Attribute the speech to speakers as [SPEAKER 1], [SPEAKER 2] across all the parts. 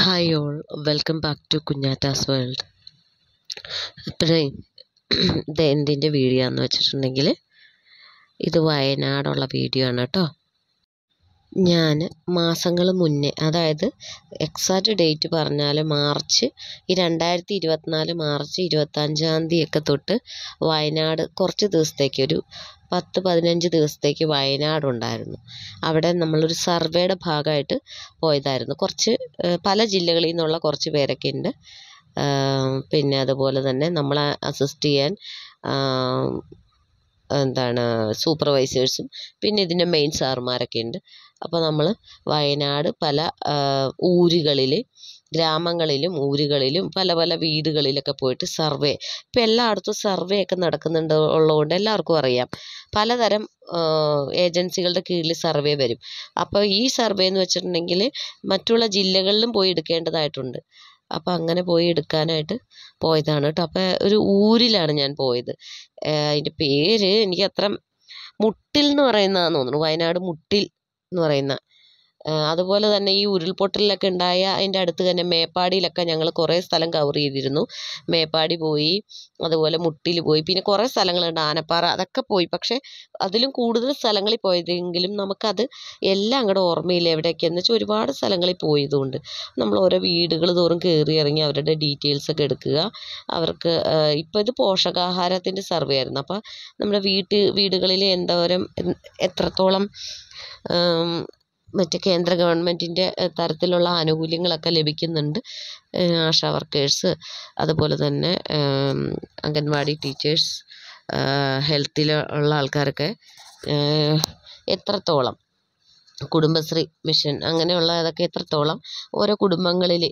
[SPEAKER 1] hi all welcome back to Kunjatta's world അപ്പോഴേ ഇത് എന്തിൻ്റെ വീഡിയോ എന്ന് വെച്ചിട്ടുണ്ടെങ്കിൽ ഇത് വയനാടുള്ള വീഡിയോ ആണ് കേട്ടോ ഞാൻ മാസങ്ങൾ മുന്നേ അതായത് എക്സാക്റ്റ് ഡേറ്റ് പറഞ്ഞാൽ മാർച്ച് ഈ രണ്ടായിരത്തി ഇരുപത്തിനാല് മാർച്ച് ഇരുപത്തഞ്ചാം തീയതിയൊക്കെ തൊട്ട് വയനാട് കുറച്ച് ദിവസത്തേക്ക് ഒരു പത്ത് പതിനഞ്ച് ദിവസത്തേക്ക് വയനാടുണ്ടായിരുന്നു അവിടെ നമ്മളൊരു സർവേയുടെ ഭാഗമായിട്ട് പോയതായിരുന്നു കുറച്ച് പല ജില്ലകളിൽ നിന്നുള്ള കുറച്ച് പേരൊക്കെ ഉണ്ട് പിന്നെ അതുപോലെ തന്നെ നമ്മളെ അസിസ്റ്റ് ചെയ്യാൻ എന്താണ് സൂപ്പർവൈസേഴ്സും പിന്നെ ഇതിൻ്റെ മെയിൻ സാറുമാരൊക്കെ ഉണ്ട് അപ്പോൾ നമ്മൾ വയനാട് പല ഊരുകളിൽ ഗ്രാമങ്ങളിലും ഊരുകളിലും പല പല വീടുകളിലൊക്കെ പോയിട്ട് സർവേ ഇപ്പം എല്ലായിടത്തും സർവേ ഒക്കെ നടക്കുന്നുണ്ട് ഉള്ളതുകൊണ്ട് എല്ലാവർക്കും അറിയാം പലതരം ഏജൻസികളുടെ കീഴിൽ സർവേ വരും അപ്പോൾ ഈ സർവേ എന്ന് വെച്ചിട്ടുണ്ടെങ്കിൽ മറ്റുള്ള ജില്ലകളിലും പോയി എടുക്കേണ്ടതായിട്ടുണ്ട് അപ്പോൾ അങ്ങനെ പോയി എടുക്കാനായിട്ട് പോയതാണ് കേട്ടോ അപ്പോൾ ഒരു ഊരിലാണ് ഞാൻ പോയത് അതിൻ്റെ പേര് എനിക്ക് അത്ര മുട്ടിൽ എന്ന് പറയുന്നതാണെന്ന് തോന്നുന്നു വയനാട് മുട്ടിൽ എന്ന് പറയുന്ന അതുപോലെ തന്നെ ഈ ഉരുൾപൊട്ടലിലൊക്കെ ഉണ്ടായ അതിൻ്റെ അടുത്ത് തന്നെ മേപ്പാടിയിലൊക്കെ ഞങ്ങൾ കുറേ സ്ഥലം കവർ ചെയ്തിരുന്നു മേപ്പാടി പോയി അതുപോലെ മുട്ടിൽ പോയി പിന്നെ കുറേ സ്ഥലങ്ങളുണ്ട് ആനപ്പാറ അതൊക്കെ പോയി പക്ഷേ അതിലും കൂടുതൽ സ്ഥലങ്ങളിൽ പോയതെങ്കിലും നമുക്കത് എല്ലാം അങ്ങോട്ട് ഓർമ്മയില്ല എവിടെയൊക്കെയെന്ന് വെച്ചാൽ ഒരുപാട് സ്ഥലങ്ങളിൽ പോയതുകൊണ്ട് നമ്മൾ ഓരോ വീടുകൾ തോറും കയറി ഇറങ്ങി അവരുടെ ഡീറ്റെയിൽസ് ഒക്കെ എടുക്കുക അവർക്ക് ഇപ്പോൾ ഇത് പോഷകാഹാരത്തിൻ്റെ സർവേ ആയിരുന്നു അപ്പോൾ നമ്മുടെ വീട്ട് വീടുകളിൽ എന്തോരം എത്രത്തോളം മറ്റ് കേന്ദ്ര ഗവൺമെൻറ്റിൻ്റെ തരത്തിലുള്ള ആനുകൂല്യങ്ങളൊക്കെ ലഭിക്കുന്നുണ്ട് ആശാ വർക്കേഴ്സ് അതുപോലെ തന്നെ അംഗൻവാടി ടീച്ചേഴ്സ് ഹെൽത്തിൽ ഉള്ള ആൾക്കാരൊക്കെ എത്രത്തോളം കുടുംബശ്രീ മിഷൻ അങ്ങനെയുള്ള അതൊക്കെ എത്രത്തോളം ഓരോ കുടുംബങ്ങളിൽ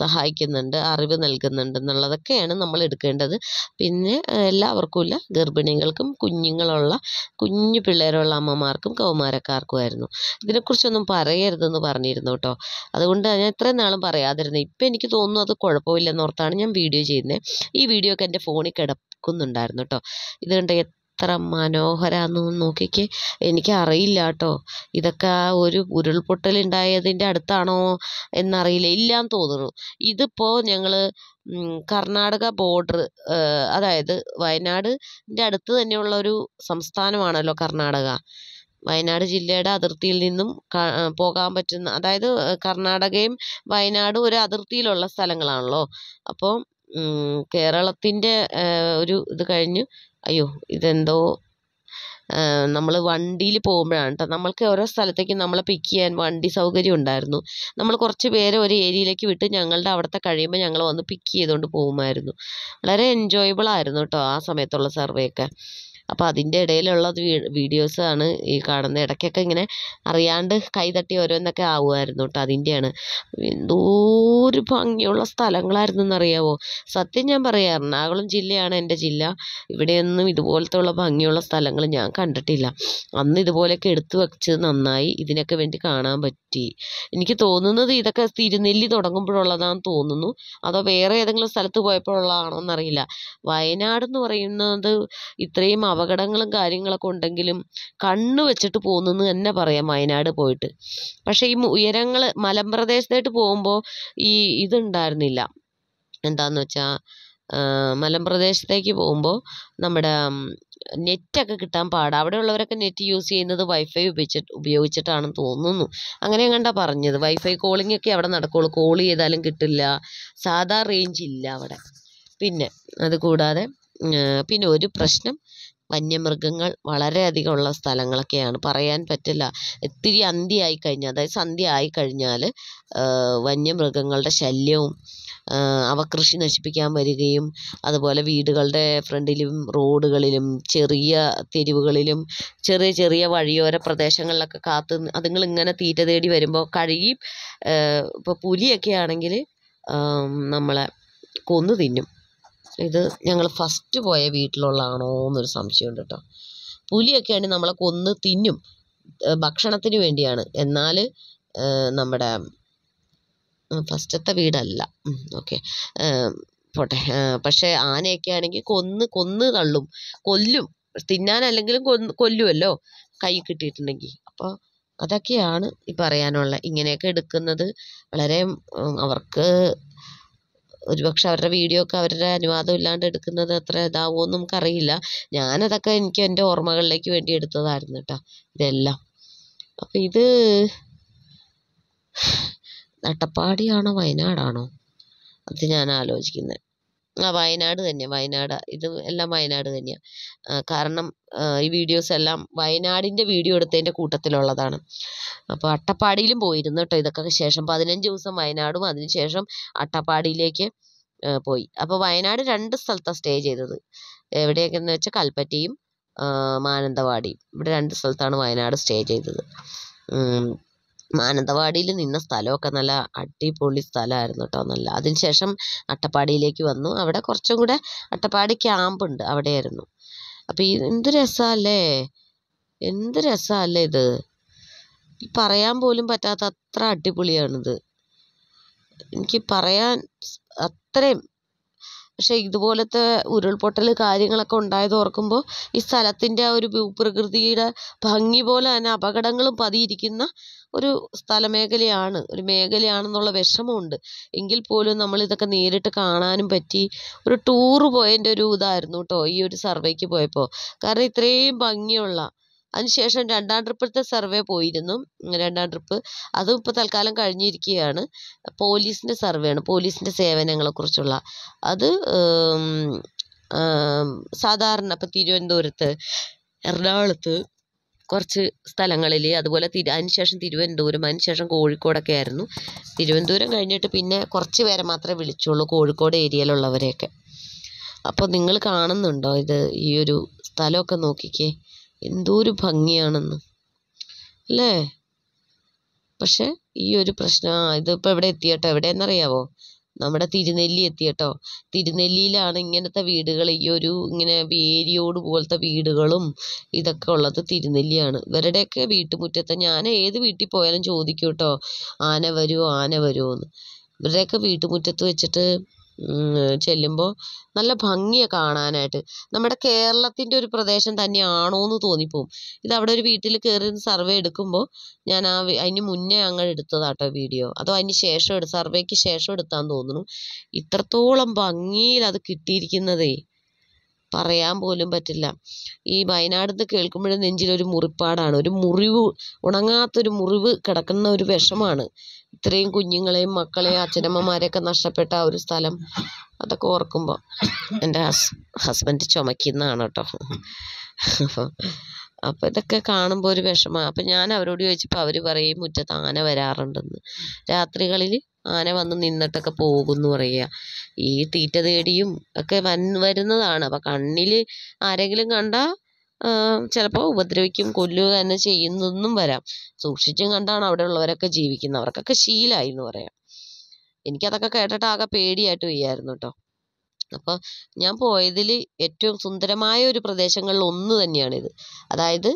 [SPEAKER 1] സഹായിക്കുന്നുണ്ട് അറിവ് നൽകുന്നുണ്ട് എന്നുള്ളതൊക്കെയാണ് നമ്മൾ എടുക്കേണ്ടത് പിന്നെ എല്ലാവർക്കുമില്ല ഗർഭിണികൾക്കും കുഞ്ഞുങ്ങളുള്ള കുഞ്ഞു പിള്ളേരുള്ള അമ്മമാർക്കും കൗമാരക്കാർക്കുമായിരുന്നു ഇതിനെക്കുറിച്ചൊന്നും പറയരുതെന്ന് പറഞ്ഞിരുന്നു കേട്ടോ അതുകൊണ്ട് ഞാൻ ഇത്രയും നാളും പറയാതിരുന്നു ഇപ്പം എനിക്ക് തോന്നുന്നു അത് കുഴപ്പമില്ലെന്നോർത്താണ് ഞാൻ വീഡിയോ ചെയ്യുന്നത് ഈ വീഡിയോ ഒക്കെ എൻ്റെ ഫോണിൽ കിടക്കുന്നുണ്ടായിരുന്നു കേട്ടോ ഇത് കണ്ട എത്ര മനോഹരമാണെന്ന് നോക്കിക്കേ എനിക്ക് അറിയില്ല കേട്ടോ ഇതൊക്കെ ആ ഒരു ഉരുൾപൊട്ടലുണ്ടായതിൻ്റെ അടുത്താണോ എന്നറിയില്ല ഇല്ലാന്ന് തോന്നുന്നു ഇതിപ്പോൾ ഞങ്ങൾ കർണാടക ബോർഡർ അതായത് വയനാടിൻ്റെ അടുത്ത് തന്നെയുള്ള ഒരു സംസ്ഥാനമാണല്ലോ കർണാടക വയനാട് ജില്ലയുടെ അതിർത്തിയിൽ നിന്നും പോകാൻ പറ്റുന്ന അതായത് കർണാടകയും വയനാടും ഒരു അതിർത്തിയിലുള്ള സ്ഥലങ്ങളാണല്ലോ അപ്പോൾ കേരളത്തിൻ്റെ ഒരു ഇത് കഴിഞ്ഞ് അയ്യോ ഇതെന്തോ നമ്മൾ വണ്ടിയിൽ പോകുമ്പോഴാണ് കേട്ടോ നമ്മൾക്ക് ഓരോ സ്ഥലത്തേക്കും നമ്മളെ പിക്ക് ചെയ്യാൻ വണ്ടി സൗകര്യം ഉണ്ടായിരുന്നു നമ്മൾ കുറച്ച് പേരെ ഒരു ഏരിയയിലേക്ക് വിട്ട് ഞങ്ങളുടെ അവിടുത്തെ കഴിയുമ്പോൾ ഞങ്ങൾ വന്ന് പിക്ക് ചെയ്തുകൊണ്ട് പോകുമായിരുന്നു വളരെ എൻജോയബിൾ ആയിരുന്നു കേട്ടോ ആ സമയത്തുള്ള സർവേ ഒക്കെ അപ്പോൾ അതിൻ്റെ ഇടയിലുള്ള വീഡിയോസ് ആണ് ഈ കാണുന്നത് ഇടയ്ക്കൊക്കെ ഇങ്ങനെ അറിയാണ്ട് കൈതട്ടി ഓരോന്നൊക്കെ ആവുമായിരുന്നു കേട്ടോ അതിൻ്റെയാണ് എന്തോ ഒരു ഭംഗിയുള്ള സ്ഥലങ്ങളായിരുന്നു എന്നറിയാവോ സത്യം ഞാൻ പറയാം എറണാകുളം ജില്ലയാണ് എൻ്റെ ജില്ല ഇവിടെയൊന്നും ഇതുപോലത്തെ ഉള്ള ഭംഗിയുള്ള സ്ഥലങ്ങൾ ഞാൻ കണ്ടിട്ടില്ല അന്ന് ഇതുപോലെയൊക്കെ എടുത്തു വെച്ച് നന്നായി ഇതിനൊക്കെ വേണ്ടി കാണാൻ പറ്റി എനിക്ക് തോന്നുന്നത് ഇതൊക്കെ തിരുനെല്ലി തുടങ്ങുമ്പോഴുള്ളതാണെന്ന് തോന്നുന്നു അതോ വേറെ ഏതെങ്കിലും സ്ഥലത്ത് പോയപ്പോഴുള്ളതാണോ എന്നറിയില്ല വയനാട് എന്ന് പറയുന്നത് ഇത്രയും അപകടങ്ങളും കാര്യങ്ങളൊക്കെ ഉണ്ടെങ്കിലും കണ്ണ് വെച്ചിട്ട് പോകുന്നു എന്ന് തന്നെ പറയാം വയനാട് പോയിട്ട് പക്ഷേ ഈ ഉയരങ്ങൾ മലമ്പ്രദേശത്തായിട്ട് പോകുമ്പോൾ ഈ ഇതുണ്ടായിരുന്നില്ല എന്താന്ന് വെച്ചാൽ മലമ്പ്രദേശത്തേക്ക് പോകുമ്പോൾ നമ്മുടെ നെറ്റൊക്കെ കിട്ടാൻ അവിടെ ഉള്ളവരൊക്കെ നെറ്റ് യൂസ് ചെയ്യുന്നത് വൈഫൈ ഉപയോഗിച്ചിട്ട് ഉപയോഗിച്ചിട്ടാണെന്ന് തോന്നുന്നു അങ്ങനെ കണ്ടാ പറഞ്ഞത് വൈഫൈ കോളിംഗ് ഒക്കെ അവിടെ നടക്കുള്ളൂ കോൾ ചെയ്താലും കിട്ടില്ല സാധാ റേഞ്ച് ഇല്ല അവിടെ പിന്നെ അത് കൂടാതെ പിന്നെ ഒരു പ്രശ്നം വന്യമൃഗങ്ങൾ വളരെയധികം ഉള്ള സ്ഥലങ്ങളൊക്കെയാണ് പറയാൻ പറ്റില്ല ഇത്തിരി ആയി കഴിഞ്ഞാൽ അതായത് സന്ധ്യ ആയി കഴിഞ്ഞാൽ വന്യമൃഗങ്ങളുടെ ശല്യവും അവ കൃഷി നശിപ്പിക്കാൻ വരികയും അതുപോലെ വീടുകളുടെ ഫ്രണ്ടിലും റോഡുകളിലും ചെറിയ തെരുവുകളിലും ചെറിയ ചെറിയ വഴിയോര പ്രദേശങ്ങളിലൊക്കെ കാത്ത് ഇങ്ങനെ തീറ്റ തേടി വരുമ്പോൾ കഴുകി ഇപ്പോൾ പുലിയൊക്കെ ആണെങ്കിൽ നമ്മളെ കൊന്നു തിന്നും ഇത് ഞങ്ങൾ ഫസ്റ്റ് പോയ വീട്ടിലുള്ളതാണോ എന്നൊരു സംശയമുണ്ട് കേട്ടോ പുലിയൊക്കെയാണെങ്കിൽ നമ്മളെ കൊന്ന് തിന്നും ഭക്ഷണത്തിന് വേണ്ടിയാണ് എന്നാൽ നമ്മുടെ ഫസ്റ്റത്തെ വീടല്ല ഓക്കെ പോട്ടെ പക്ഷേ ആനയൊക്കെ ആണെങ്കിൽ കൊന്ന് കൊന്ന് തള്ളും കൊല്ലും തിന്നാനല്ലെങ്കിലും കൊന്ന് കൊല്ലുമല്ലോ കൈ കിട്ടിയിട്ടുണ്ടെങ്കിൽ അപ്പോൾ അതൊക്കെയാണ് ഈ പറയാനുള്ള ഇങ്ങനെയൊക്കെ എടുക്കുന്നത് വളരെ അവർക്ക് ഒരുപക്ഷെ അവരുടെ വീഡിയോ ഒക്കെ അവരുടെ അനുവാദം ഇല്ലാണ്ട് എടുക്കുന്നത് അത്ര ഇതാവോ എന്ന് നമുക്കറിയില്ല ഞാനതൊക്കെ എനിക്ക് എൻ്റെ ഓർമ്മകളിലേക്ക് വേണ്ടി എടുത്തതായിരുന്നു കേട്ടോ ഇതെല്ലാം അപ്പം ഇത് അട്ടപ്പാടിയാണോ വയനാടാണോ അത് ഞാൻ ആലോചിക്കുന്നത് ആ വയനാട് തന്നെ വയനാട് ഇത് എല്ലാം വയനാട് തന്നെയാണ് കാരണം ഈ വീഡിയോസ് എല്ലാം വയനാടിൻ്റെ വീഡിയോ എടുത്തതിൻ്റെ കൂട്ടത്തിലുള്ളതാണ് അപ്പോൾ അട്ടപ്പാടിയിലും പോയിരുന്നു കേട്ടോ ഇതൊക്കെ ശേഷം പതിനഞ്ച് ദിവസം വയനാടും അതിനുശേഷം അട്ടപ്പാടിയിലേക്ക് പോയി അപ്പോൾ വയനാട് രണ്ട് സ്ഥലത്താണ് സ്റ്റേ ചെയ്തത് എവിടെയൊക്കെയെന്ന് വെച്ചാൽ കൽപ്പറ്റയും മാനന്തവാടിയും ഇവിടെ രണ്ട് സ്ഥലത്താണ് വയനാട് സ്റ്റേ ചെയ്തത് മാനന്തവാടിയിൽ നിന്ന സ്ഥലമൊക്കെ നല്ല അടിപൊളി സ്ഥലമായിരുന്നു കേട്ടോ നല്ല അതിനുശേഷം ശേഷം അട്ടപ്പാടിയിലേക്ക് വന്നു അവിടെ കുറച്ചും കൂടെ അട്ടപ്പാടി ക്യാമ്പുണ്ട് അവിടെയായിരുന്നു അപ്പോൾ എന്ത് രസമല്ലേ എന്ത് രസമല്ലേ ഇത് പറയാൻ പോലും പറ്റാത്ത അത്ര അടിപൊളിയാണിത് എനിക്ക് പറയാൻ അത്രയും പക്ഷേ ഇതുപോലത്തെ ഉരുൾപൊട്ടൽ കാര്യങ്ങളൊക്കെ ഉണ്ടായത് ഓർക്കുമ്പോൾ ഈ സ്ഥലത്തിൻ്റെ ആ ഒരു ഭൂപ്രകൃതിയുടെ ഭംഗി പോലെ തന്നെ അപകടങ്ങളും പതിയിരിക്കുന്ന ഒരു സ്ഥല മേഖലയാണ് ഒരു മേഖലയാണെന്നുള്ള വിഷമമുണ്ട് എങ്കിൽ പോലും നമ്മളിതൊക്കെ നേരിട്ട് കാണാനും പറ്റി ഒരു ടൂറ് പോയതിൻ്റെ ഒരു ഇതായിരുന്നു കേട്ടോ ഈ ഒരു സർവേക്ക് പോയപ്പോൾ കാരണം ഇത്രയും ഭംഗിയുള്ള അതിനുശേഷം രണ്ടാം ട്രിപ്പിലത്തെ സർവേ പോയിരുന്നു രണ്ടാം ട്രിപ്പ് അതും ഇപ്പോൾ തൽക്കാലം കഴിഞ്ഞിരിക്കുകയാണ് പോലീസിൻ്റെ സർവേയാണ് പോലീസിൻ്റെ സേവനങ്ങളെക്കുറിച്ചുള്ള അത് സാധാരണ ഇപ്പോൾ തിരുവനന്തപുരത്ത് എറണാകുളത്ത് കുറച്ച് സ്ഥലങ്ങളിൽ അതുപോലെ തിരു അതിനുശേഷം തിരുവനന്തപുരം അതിനുശേഷം കോഴിക്കോടൊക്കെ ആയിരുന്നു തിരുവനന്തപുരം കഴിഞ്ഞിട്ട് പിന്നെ കുറച്ച് പേരെ മാത്രമേ വിളിച്ചുള്ളൂ കോഴിക്കോട് ഏരിയയിലുള്ളവരെയൊക്കെ അപ്പോൾ നിങ്ങൾ കാണുന്നുണ്ടോ ഇത് ഈ ഒരു സ്ഥലമൊക്കെ നോക്കിക്കേ എന്തോ ഭംഗിയാണെന്ന് അല്ലേ പക്ഷെ ഈ ഒരു പ്രശ്നം ഇതിപ്പോൾ എവിടെ എത്തിയട്ടോ എവിടെയെന്നറിയാവോ നമ്മുടെ തിരുനെല്ലി എത്തിയട്ടോ തിരുനെല്ലിയിലാണ് ഇങ്ങനത്തെ വീടുകൾ ഈ ഒരു ഇങ്ങനെ വേരിയോട് പോലത്തെ വീടുകളും ഇതൊക്കെ ഉള്ളത് തിരുനെല്ലിയാണ് ഇവരുടെയൊക്കെ വീട്ടുമുറ്റത്ത് ഞാൻ ഏത് വീട്ടിൽ പോയാലും ചോദിക്കും കേട്ടോ ആന വരുമോ ആന വരുമോ എന്ന് ഇവരുടെയൊക്കെ വീട്ടുമുറ്റത്ത് വെച്ചിട്ട് ചെല്ലുമ്പോൾ നല്ല ഭംഗിയാണ് കാണാനായിട്ട് നമ്മുടെ കേരളത്തിൻ്റെ ഒരു പ്രദേശം തന്നെയാണോ എന്ന് തോന്നിപ്പോവും ഇത് അവിടെ ഒരു വീട്ടിൽ കയറി സർവേ എടുക്കുമ്പോൾ ഞാൻ ആ അതിന് മുന്നേ അങ്ങ് എടുത്തതാട്ടോ വീഡിയോ അതോ അതിന് ശേഷം സർവേക്ക് ശേഷം എടുത്താന്ന് തോന്നുന്നു ഇത്രത്തോളം ഭംഗിയിൽ അത് കിട്ടിയിരിക്കുന്നതേ പറയാൻ പോലും പറ്റില്ല ഈ വയനാടെന്ന് കേൾക്കുമ്പോൾ നെഞ്ചിലൊരു മുറിപ്പാടാണ് ഒരു മുറിവ് ഉണങ്ങാത്തൊരു മുറിവ് കിടക്കുന്ന ഒരു വിഷമാണ് ഇത്രയും കുഞ്ഞുങ്ങളെയും മക്കളെയും അച്ഛനമ്മമാരെയൊക്കെ നഷ്ടപ്പെട്ട ആ ഒരു സ്ഥലം അതൊക്കെ ഓർക്കുമ്പോൾ എൻ്റെ ഹസ് ഹസ്ബൻഡ് ചുമക്കുന്നതാണ് കേട്ടോ അപ്പോൾ അപ്പോൾ ഇതൊക്കെ കാണുമ്പോൾ ഒരു വിഷമമാണ് അപ്പം ഞാൻ അവരോട് ചോദിച്ചപ്പോൾ അവർ പറയും മുറ്റത്ത് ആന വരാറുണ്ടെന്ന് രാത്രികളിൽ ആന വന്ന് നിന്നിട്ടൊക്കെ പോകുന്ന് പറയുക ഈ തീറ്റ തേടിയും ഒക്കെ വൻ വരുന്നതാണ് അപ്പം കണ്ണിൽ ആരെങ്കിലും കണ്ടാൽ ചിലപ്പോൾ ഉപദ്രവിക്കും കൊല്ലുക തന്നെ ചെയ്യുന്നതെന്നും വരാം സൂക്ഷിച്ചും കണ്ടാണ് അവിടെ ഉള്ളവരൊക്കെ ജീവിക്കുന്നത് അവർക്കൊക്കെ ശീലമായി എന്ന് പറയാം എനിക്കതൊക്കെ കേട്ടിട്ട് ആകെ പേടിയായിട്ട് വയ്യായിരുന്നു കേട്ടോ അപ്പോൾ ഞാൻ പോയതിൽ ഏറ്റവും സുന്ദരമായ ഒരു പ്രദേശങ്ങളിൽ ഒന്ന് തന്നെയാണിത് അതായത്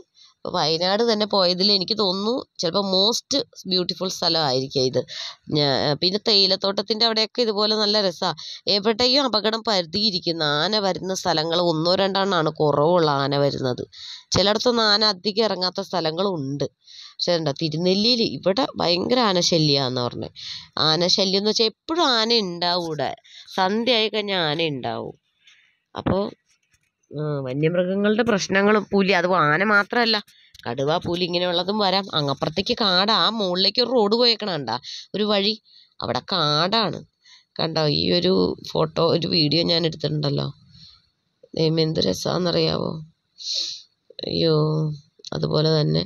[SPEAKER 1] വയനാട് തന്നെ പോയതിൽ എനിക്ക് തോന്നുന്നു ചിലപ്പോൾ മോസ്റ്റ് ബ്യൂട്ടിഫുൾ സ്ഥലമായിരിക്കും ഇത് പിന്നെ തേയിലത്തോട്ടത്തിൻ്റെ അവിടെയൊക്കെ ഇതുപോലെ നല്ല രസമാണ് എവിടെയും അപകടം പരുതിയിരിക്കുന്ന ആന വരുന്ന സ്ഥലങ്ങൾ ഒന്നോ രണ്ടെണ്ണമാണ് കുറവുള്ള ആന വരുന്നത് ചിലയിടത്തൊന്നും ആന അധികം ഇറങ്ങാത്ത സ്ഥലങ്ങളുണ്ട് പക്ഷേ എന്താ തിരുനെല്ലിയിൽ ഇവിടെ ഭയങ്കര ആനശല്യമാണെന്ന് പറഞ്ഞു ആനശല്യം എന്ന് വെച്ചാൽ എപ്പോഴും ആന ഉണ്ടാവും ഇവിടെ സന്ധ്യ ആയിക്കഴിഞ്ഞാൽ ആന ഉണ്ടാവും അപ്പോൾ വന്യമൃഗങ്ങളുടെ പ്രശ്നങ്ങളും പുലി അത് ആന മാത്രമല്ല കടുവ പുലി ഇങ്ങനെയുള്ളതും വരാം അങ്ങപ്പുറത്തേക്ക് കാടാ ആ മുകളിലേക്ക് ഒരു റോഡ് പോയേക്കണ കണ്ടാ ഒരു വഴി അവിടെ കാടാണ് കണ്ടോ ഈ ഒരു ഫോട്ടോ ഒരു വീഡിയോ ഞാൻ എടുത്തിട്ടുണ്ടല്ലോ ദൈവം എന്ത് രസമാണെന്നറിയാവോ അയ്യോ അതുപോലെ തന്നെ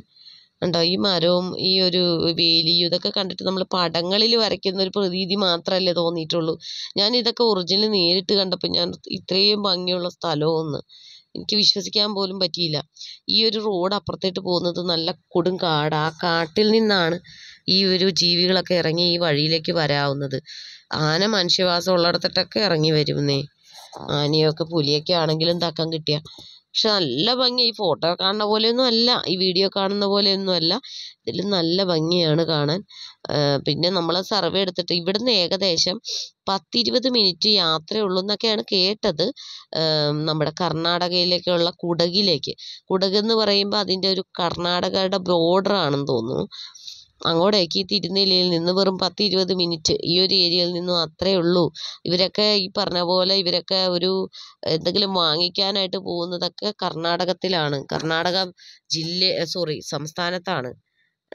[SPEAKER 1] ഉണ്ടോ ഈ മരവും ഈ ഒരു വേലിയും ഇതൊക്കെ കണ്ടിട്ട് നമ്മൾ പടങ്ങളിൽ വരയ്ക്കുന്ന ഒരു പ്രതീതി മാത്രമല്ലേ തോന്നിയിട്ടുള്ളൂ ഞാൻ ഇതൊക്കെ ഒറിജിനൽ നേരിട്ട് കണ്ടപ്പോൾ ഞാൻ ഇത്രയും ഭംഗിയുള്ള സ്ഥലമൊന്ന് എനിക്ക് വിശ്വസിക്കാൻ പോലും പറ്റിയില്ല ഈ ഒരു റോഡ് അപ്പുറത്തേട്ട് പോകുന്നത് നല്ല കൊടും കാട് ആ കാട്ടിൽ നിന്നാണ് ഈ ഒരു ജീവികളൊക്കെ ഇറങ്ങി ഈ വഴിയിലേക്ക് വരാവുന്നത് ആന മനുഷ്യവാസം ഉള്ളിടത്തോട്ടൊക്കെ ഇറങ്ങി വരുന്നേ ആനയൊക്കെ പുലിയൊക്കെ ആണെങ്കിലും തക്കം കിട്ടിയ പക്ഷെ നല്ല ഭംഗി ഈ ഫോട്ടോ കാണുന്ന പോലെയൊന്നും അല്ല ഈ വീഡിയോ കാണുന്ന പോലെയൊന്നും അല്ല ഇതിൽ നല്ല ഭംഗിയാണ് കാണാൻ പിന്നെ നമ്മൾ സർവേ എടുത്തിട്ട് ഇവിടുന്ന് ഏകദേശം പത്തിരുപത് മിനിറ്റ് യാത്രയുള്ളൂ എന്നൊക്കെയാണ് കേട്ടത് നമ്മുടെ കർണാടകയിലേക്കുള്ള കുടകിലേക്ക് കുടക് എന്ന് പറയുമ്പോൾ അതിൻ്റെ ഒരു കർണാടകയുടെ ബോർഡർ ആണെന്ന് തോന്നുന്നു അങ്ങോട്ടേക്ക് തിരുനെല്ലിയിൽ നിന്ന് വെറും പത്ത് ഇരുപത് മിനിറ്റ് ഈ ഒരു ഏരിയയിൽ നിന്നും അത്രയേ ഉള്ളൂ ഇവരൊക്കെ ഈ പറഞ്ഞ പോലെ ഇവരൊക്കെ ഒരു എന്തെങ്കിലും വാങ്ങിക്കാനായിട്ട് പോകുന്നതൊക്കെ കർണാടകത്തിലാണ് കർണാടക ജില്ല സോറി സംസ്ഥാനത്താണ്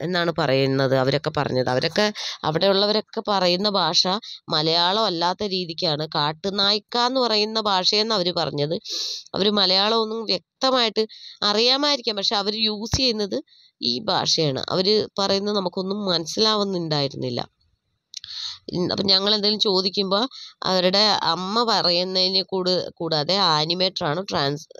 [SPEAKER 1] എന്നാണ് പറയുന്നത് അവരൊക്കെ പറഞ്ഞത് അവരൊക്കെ അവിടെയുള്ളവരൊക്കെ പറയുന്ന ഭാഷ മലയാളം അല്ലാത്ത രീതിക്കാണ് കാട്ടുനായ്ക്ക എന്ന് പറയുന്ന ഭാഷയെന്ന് അവർ പറഞ്ഞത് അവർ മലയാളമൊന്നും വ്യക്തമായിട്ട് അറിയാമായിരിക്കാം പക്ഷെ അവർ യൂസ് ചെയ്യുന്നത് ഈ ഭാഷയാണ് അവർ പറയുന്നത് നമുക്കൊന്നും മനസ്സിലാവുന്നുണ്ടായിരുന്നില്ല അപ്പം ഞങ്ങൾ എന്തെങ്കിലും ചോദിക്കുമ്പോൾ അവരുടെ അമ്മ പറയുന്നതിനെ കൂട് കൂടാതെ ആനിമേറ്ററാണ് ട്രാൻസ്